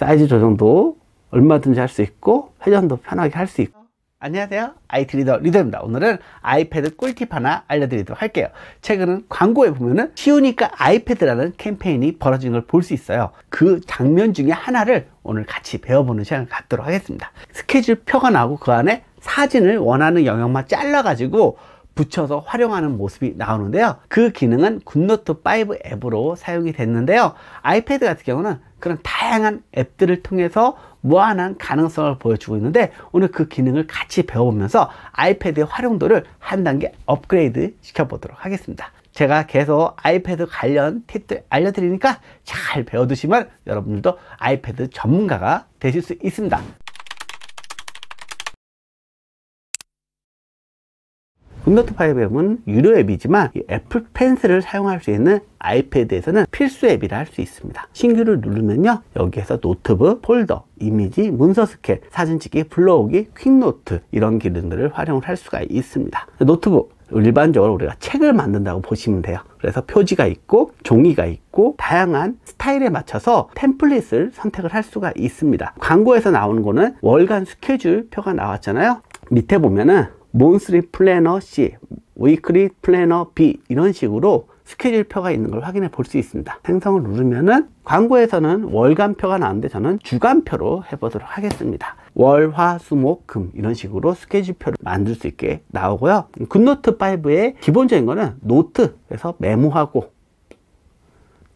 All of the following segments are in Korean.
사이즈 조정도 얼마든지 할 수 있고 회전도 편하게 할 수 있고 안녕하세요 IT 리더 리더입니다 오늘은 아이패드 꿀팁 하나 알려드리도록 할게요 최근 광고에 보면은 쉬우니까 아이패드라는 캠페인이 벌어진 걸 볼 수 있어요 그 장면 중에 하나를 오늘 같이 배워보는 시간을 갖도록 하겠습니다 스케줄 표가 나고 그 안에 사진을 원하는 영역만 잘라 가지고 붙여서 활용하는 모습이 나오는데요. 그 기능은 굿노트 5 앱으로 사용이 됐는데요. 아이패드 같은 경우는 그런 다양한 앱들을 통해서 무한한 가능성을 보여주고 있는데 오늘 그 기능을 같이 배워보면서 아이패드의 활용도를 한 단계 업그레이드 시켜보도록 하겠습니다. 제가 계속 아이패드 관련 팁들 알려드리니까 잘 배워두시면 여러분들도 아이패드 전문가가 되실 수 있습니다. 굿노트 5 앱은 유료 앱이지만 애플 펜슬을 사용할 수 있는 아이패드에서는 필수 앱이라 할 수 있습니다. 신규를 누르면요. 여기에서 노트북, 폴더, 이미지, 문서 스캔, 사진 찍기, 블로오기, 퀵노트 이런 기능들을 활용을 할 수가 있습니다. 노트북 일반적으로 우리가 책을 만든다고 보시면 돼요. 그래서 표지가 있고 종이가 있고 다양한 스타일에 맞춰서 템플릿을 선택을 할 수가 있습니다. 광고에서 나오는 거는 월간 스케줄 표가 나왔잖아요. 밑에 보면은 몬스리 플래너 C, 위클리 플래너 B 이런 식으로 스케줄표가 있는 걸 확인해 볼 수 있습니다 생성을 누르면은 광고에서는 월간표가 나왔는데 저는 주간표로 해보도록 하겠습니다 월, 화, 수, 목, 금 이런 식으로 스케줄표를 만들 수 있게 나오고요 굿노트5의 기본적인 거는 노트 에서 메모하고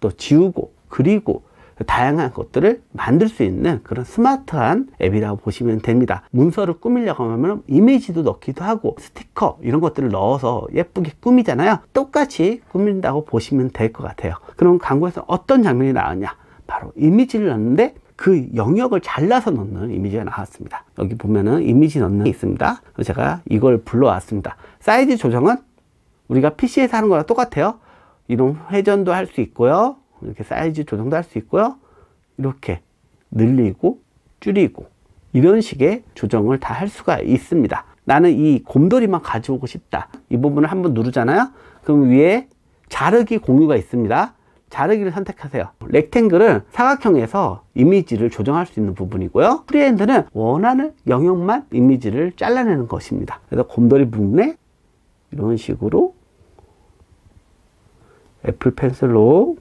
또 지우고 그리고 다양한 것들을 만들 수 있는 그런 스마트한 앱이라고 보시면 됩니다. 문서를 꾸미려고 하면 이미지도 넣기도 하고 스티커 이런 것들을 넣어서 예쁘게 꾸미잖아요. 똑같이 꾸민다고 보시면 될 것 같아요. 그럼 광고에서 어떤 장면이 나왔냐? 바로 이미지를 넣는데 그 영역을 잘라서 넣는 이미지가 나왔습니다. 여기 보면은 이미지 넣는 게 있습니다. 제가 이걸 불러왔습니다. 사이즈 조정은 우리가 PC에서 하는 거랑 똑같아요. 이런 회전도 할 수 있고요. 이렇게 사이즈 조정도 할 수 있고요. 이렇게 늘리고 줄이고 이런 식의 조정을 다 할 수가 있습니다. 나는 이 곰돌이만 가져오고 싶다. 이 부분을 한번 누르잖아요. 그럼 위에 자르기 공유가 있습니다. 자르기를 선택하세요. 렉탱글은 사각형에서 이미지를 조정할 수 있는 부분이고요. 프리핸드는 원하는 영역만 이미지를 잘라내는 것입니다. 그래서 곰돌이 부분에 이런 식으로 애플 펜슬로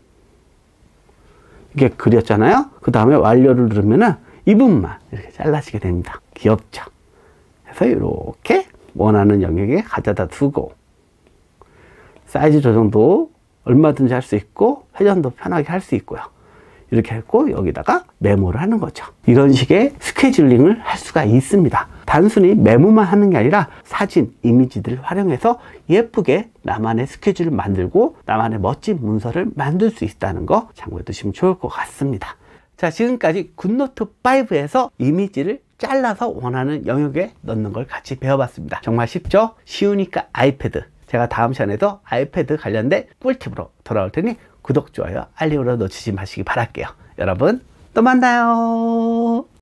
이렇게 그렸잖아요. 그 다음에 완료를 누르면은 이 부분만 이렇게 잘라지게 됩니다. 귀엽죠? 그래서 이렇게 원하는 영역에 가져다 두고 사이즈 조정도 얼마든지 할 수 있고 회전도 편하게 할 수 있고요. 이렇게 했고 여기다가 메모를 하는 거죠. 이런 식의 스케줄링을 할 수가 있습니다. 단순히 메모만 하는 게 아니라 사진, 이미지들을 활용해서 예쁘게 나만의 스케줄을 만들고 나만의 멋진 문서를 만들 수 있다는 거 참고해 두시면 좋을 것 같습니다. 자, 지금까지 굿노트5에서 이미지를 잘라서 원하는 영역에 넣는 걸 같이 배워봤습니다. 정말 쉽죠? 쉬우니까 아이패드. 제가 다음 시간에도 아이패드 관련된 꿀팁으로 돌아올 테니 구독, 좋아요, 알림으로 놓치지 마시기 바랄게요. 여러분 또 만나요.